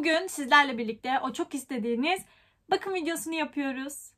Bugün sizlerle birlikte o çok istediğiniz bakım videosunu yapıyoruz.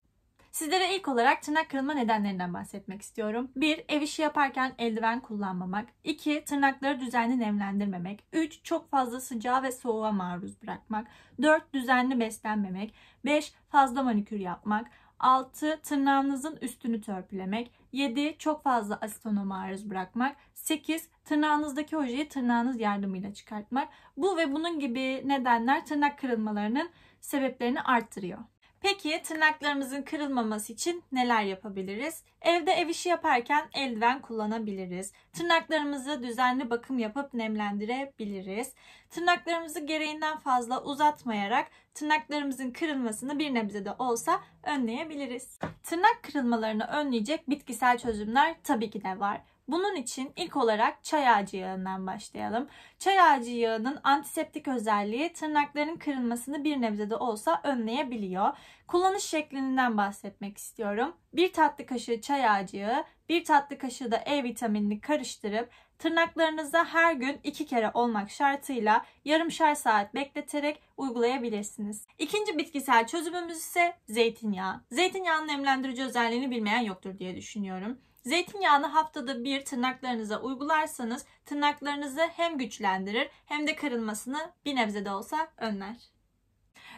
Sizlere ilk olarak tırnak kırılma nedenlerinden bahsetmek istiyorum. 1. Ev işi yaparken eldiven kullanmamak. 2. Tırnakları düzenli nemlendirmemek. 3. Çok fazla sıcağa ve soğuğa maruz bırakmak. 4. Düzenli beslenmemek. 5. Fazla manikür yapmak. 6. Tırnağınızın üstünü törpülemek. 7. Çok fazla asitona maruz bırakmak. 8. Tırnağınızdaki ojeyi tırnağınız yardımıyla çıkartmak. Bu ve bunun gibi nedenler tırnak kırılmalarının sebeplerini arttırıyor. Peki tırnaklarımızın kırılmaması için neler yapabiliriz? Evde ev işi yaparken eldiven kullanabiliriz. Tırnaklarımızı düzenli bakım yapıp nemlendirebiliriz. Tırnaklarımızı gereğinden fazla uzatmayarak tırnaklarımızın kırılmasını bir nebze de olsa önleyebiliriz. Tırnak kırılmalarını önleyecek bitkisel çözümler tabii ki de var. Bunun için ilk olarak çay ağacı yağından başlayalım. Çay ağacı yağının antiseptik özelliği tırnakların kırılmasını bir nebze de olsa önleyebiliyor. Kullanış şeklinden bahsetmek istiyorum. Bir tatlı kaşığı çay ağacı yağı, 1 tatlı kaşığı da E vitaminini karıştırıp tırnaklarınıza her gün iki kere olmak şartıyla yarımşar saat bekleterek uygulayabilirsiniz. İkinci bitkisel çözümümüz ise zeytinyağı. Zeytinyağının nemlendirici özelliğini bilmeyen yoktur diye düşünüyorum. Zeytinyağını haftada bir tırnaklarınıza uygularsanız tırnaklarınızı hem güçlendirir hem de kırılmasını bir nebze de olsa önler.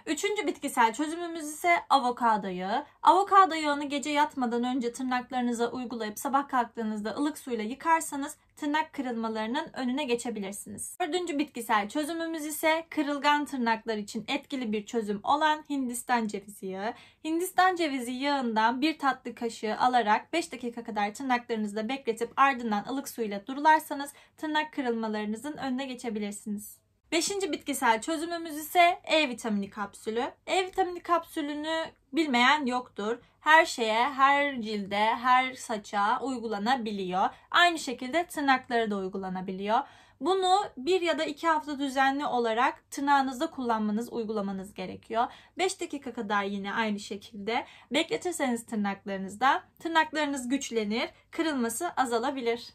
Üçüncü bitkisel çözümümüz ise avokado yağı. Avokado yağını gece yatmadan önce tırnaklarınıza uygulayıp sabah kalktığınızda ılık suyla yıkarsanız tırnak kırılmalarının önüne geçebilirsiniz. Dördüncü bitkisel çözümümüz ise kırılgan tırnaklar için etkili bir çözüm olan Hindistan cevizi yağı. Hindistan cevizi yağından bir tatlı kaşığı alarak 5 dakika kadar tırnaklarınızda bekletip ardından ılık suyla durularsanız tırnak kırılmalarınızın önüne geçebilirsiniz. Beşinci bitkisel çözümümüz ise E vitamini kapsülü. E vitamini kapsülünü bilmeyen yoktur. Her şeye, her cilde, her saça uygulanabiliyor. Aynı şekilde tırnaklara da uygulanabiliyor. Bunu bir ya da iki hafta düzenli olarak tırnağınızda kullanmanız, uygulamanız gerekiyor. 5 dakika kadar yine aynı şekilde bekletirseniz tırnaklarınızda tırnaklarınız güçlenir, kırılması azalabilir.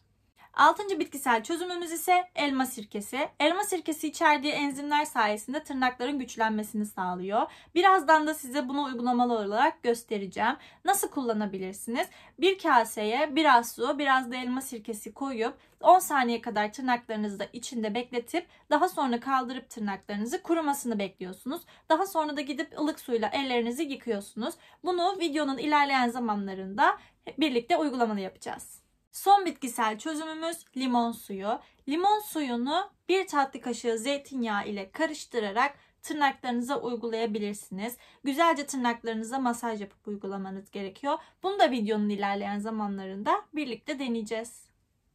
Altıncı bitkisel çözümümüz ise elma sirkesi. Elma sirkesi içerdiği enzimler sayesinde tırnakların güçlenmesini sağlıyor. Birazdan da size bunu uygulamalı olarak göstereceğim. Nasıl kullanabilirsiniz? Bir kaseye biraz su, biraz da elma sirkesi koyup 10 saniye kadar tırnaklarınızı da içinde bekletip daha sonra kaldırıp tırnaklarınızı kurumasını bekliyorsunuz. Daha sonra da gidip ılık suyla ellerinizi yıkıyorsunuz. Bunu videonun ilerleyen zamanlarında birlikte uygulamalı yapacağız. Son bitkisel çözümümüz limon suyu. Limon suyunu bir tatlı kaşığı zeytinyağı ile karıştırarak tırnaklarınıza uygulayabilirsiniz. Güzelce tırnaklarınıza masaj yapıp uygulamanız gerekiyor. Bunu da videonun ilerleyen zamanlarında birlikte deneyeceğiz.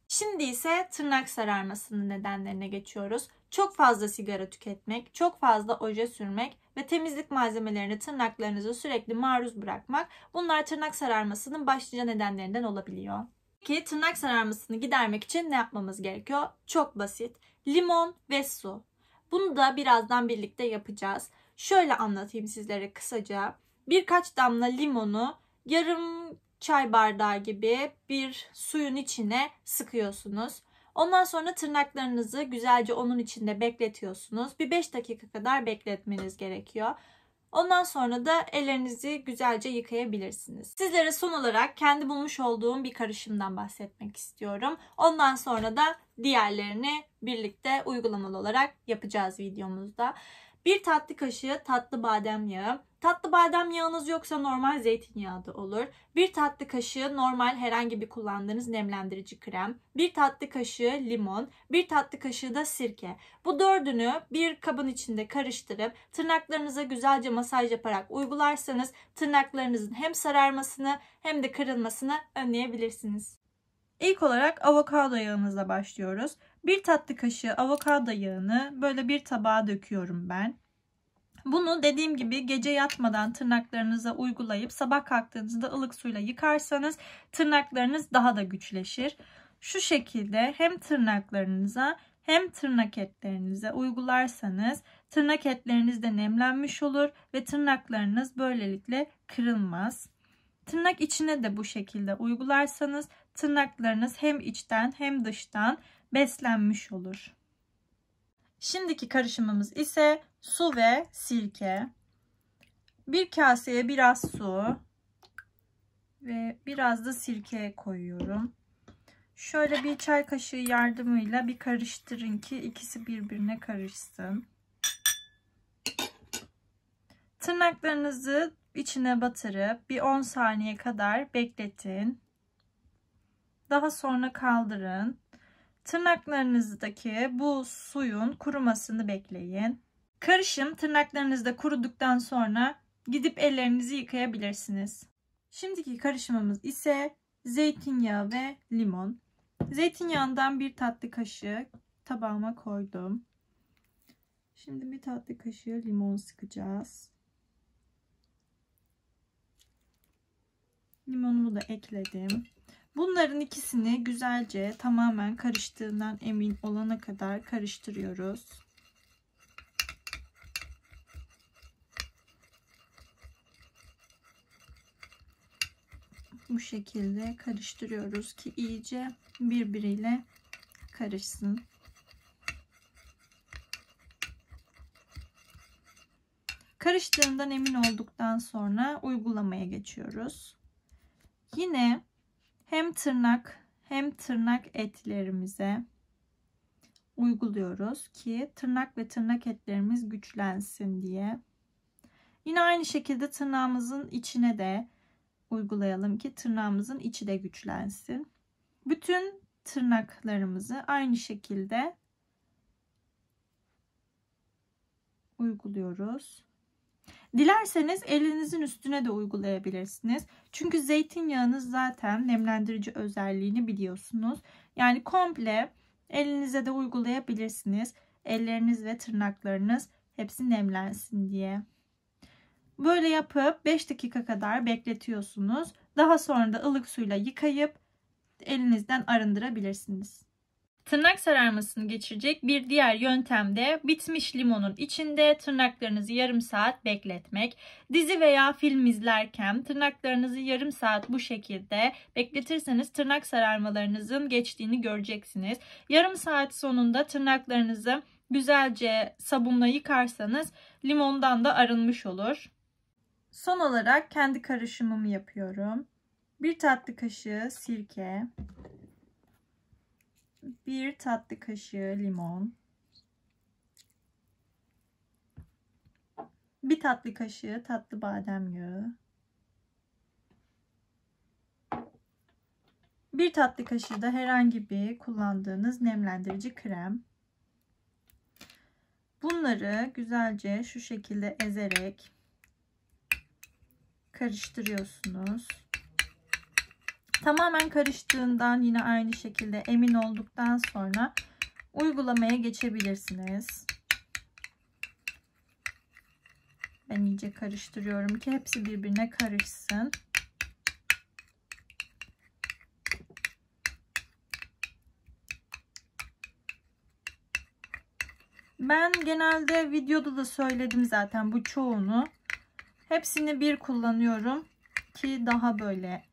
Şimdi ise tırnak sararmasının nedenlerine geçiyoruz. Çok fazla sigara tüketmek, çok fazla oje sürmek ve temizlik malzemelerini tırnaklarınıza sürekli maruz bırakmak bunlar tırnak sararmasının başlıca nedenlerinden olabiliyor. Peki tırnak sararmasını gidermek için ne yapmamız gerekiyor? Çok basit. Limon ve su. Bunu da birazdan birlikte yapacağız. Şöyle anlatayım sizlere kısaca. Birkaç damla limonu yarım çay bardağı gibi bir suyun içine sıkıyorsunuz. Ondan sonra tırnaklarınızı güzelce onun içinde bekletiyorsunuz. Bir 5 dakika kadar bekletmeniz gerekiyor. Ondan sonra da ellerinizi güzelce yıkayabilirsiniz. Sizlere son olarak kendi bulmuş olduğum bir karışımdan bahsetmek istiyorum. Ondan sonra da diğerlerini birlikte uygulamalı olarak yapacağız videomuzda. Bir tatlı kaşığı tatlı badem yağı, Tatlı badem yağınız yoksa normal zeytinyağı da olur. Bir tatlı kaşığı normal herhangi bir kullandığınız nemlendirici krem. Bir tatlı kaşığı limon. Bir tatlı kaşığı da sirke. Bu dördünü bir kabın içinde karıştırıp tırnaklarınıza güzelce masaj yaparak uygularsanız tırnaklarınızın hem sararmasını hem de kırılmasını önleyebilirsiniz. İlk olarak avokado yağınızla başlıyoruz. Bir tatlı kaşığı avokado yağını böyle bir tabağa döküyorum ben. Bunu dediğim gibi gece yatmadan tırnaklarınıza uygulayıp sabah kalktığınızda ılık suyla yıkarsanız tırnaklarınız daha da güçleşir. Şu şekilde hem tırnaklarınıza hem tırnak etlerinize uygularsanız tırnak etleriniz de nemlenmiş olur ve tırnaklarınız böylelikle kırılmaz. Tırnak içine de bu şekilde uygularsanız tırnaklarınız hem içten hem dıştan beslenmiş olur. Şimdiki karışımımız ise su ve sirke. Bir kaseye biraz su ve biraz da sirke koyuyorum. Şöyle bir çay kaşığı yardımıyla bir karıştırın ki ikisi birbirine karışsın. Tırnaklarınızı içine batırıp bir 10 saniye kadar bekletin. Daha sonra kaldırın. Tırnaklarınızdaki bu suyun kurumasını bekleyin. Karışım tırnaklarınızda kuruduktan sonra gidip ellerinizi yıkayabilirsiniz. Şimdiki karışımımız ise zeytinyağı ve limon. Zeytinyağından bir tatlı kaşığı tabağıma koydum. Şimdi bir tatlı kaşığı limon sıkacağız. Limonumu da ekledim. Bunların ikisini güzelce tamamen karıştığından emin olana kadar karıştırıyoruz. bu şekilde karıştırıyoruz ki iyice birbiriyle karışsın. Karıştığından emin olduktan sonra uygulamaya geçiyoruz. Yine hem tırnak hem tırnak etlerimize uyguluyoruz ki tırnak ve tırnak etlerimiz güçlensin diye. Yine aynı şekilde tırnağımızın içine de uygulayalım ki tırnağımızın içi de güçlensin. Bütün tırnaklarımızı aynı şekilde uyguluyoruz. Dilerseniz elinizin üstüne de uygulayabilirsiniz. Çünkü zeytinyağınız zaten nemlendirici özelliğini biliyorsunuz. Yani komple elinize de uygulayabilirsiniz. Elleriniz ve tırnaklarınız hepsi nemlensin diye. Böyle yapıp 5 dakika kadar bekletiyorsunuz. Daha sonra da ılık suyla yıkayıp elinizden arındırabilirsiniz. Tırnak sararmasını geçirecek bir diğer yöntem de bitmiş limonun içinde tırnaklarınızı yarım saat bekletmek. Dizi veya film izlerken tırnaklarınızı yarım saat bu şekilde bekletirseniz tırnak sararmalarınızın geçtiğini göreceksiniz. Yarım saat sonunda tırnaklarınızı güzelce sabunla yıkarsanız limondan da arınmış olur. Son olarak kendi karışımımı yapıyorum. Bir tatlı kaşığı sirke. bir tatlı kaşığı limon. bir tatlı kaşığı tatlı badem yağı. bir tatlı kaşığı da herhangi bir kullandığınız nemlendirici krem. Bunları güzelce şu şekilde ezerek karıştırıyorsunuz. Tamamen karıştığından yine aynı şekilde emin olduktan sonra uygulamaya geçebilirsiniz. Ben iyice karıştırıyorum ki hepsi birbirine karışsın. Ben genelde videoda da söyledim zaten bu çoğunu. Hepsini bir kullanıyorum ki daha böyle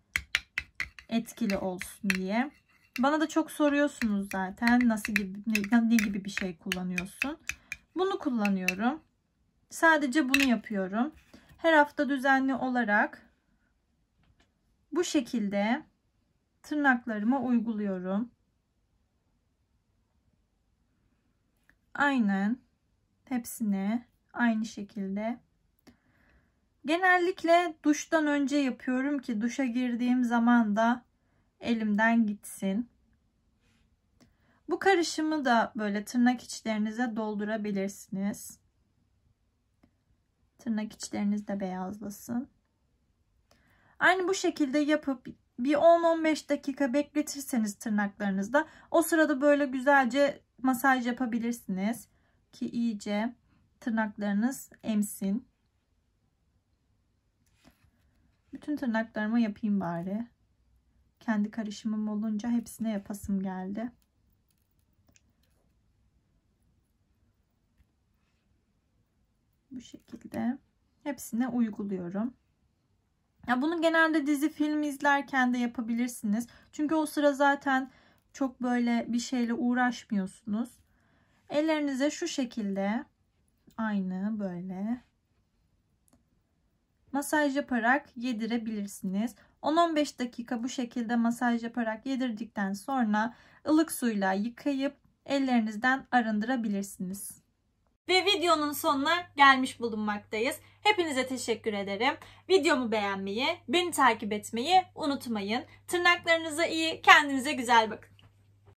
etkili olsun diye. Bana da çok soruyorsunuz zaten nasıl gibi ne, ne gibi bir şey kullanıyorsun. Bunu kullanıyorum. Sadece bunu yapıyorum. Her hafta düzenli olarak bu şekilde tırnaklarıma uyguluyorum. Aynen hepsini aynı şekilde Genellikle duştan önce yapıyorum ki duşa girdiğim zaman da elimden gitsin. Bu karışımı da böyle tırnak içlerinize doldurabilirsiniz. Tırnak içleriniz de beyazlasın. Aynı bu şekilde yapıp bir 10-15 dakika bekletirseniz tırnaklarınızda o sırada böyle güzelce masaj yapabilirsiniz ki iyice tırnaklarınız emsin. Bütün tırnaklarıma yapayım bari. Kendi karışımım olunca hepsine yapasım geldi. Bu şekilde hepsine uyguluyorum. Ya bunu genelde dizi film izlerken de yapabilirsiniz. Çünkü o sıra zaten çok böyle bir şeyle uğraşmıyorsunuz. Ellerinize şu şekilde aynı böyle masaj yaparak yedirebilirsiniz. 10-15 dakika bu şekilde masaj yaparak yedirdikten sonra ılık suyla yıkayıp ellerinizden arındırabilirsiniz. Ve videonun sonuna gelmiş bulunmaktayız. Hepinize teşekkür ederim. Videomu beğenmeyi, beni takip etmeyi unutmayın. Tırnaklarınıza iyi, kendinize güzel bakın.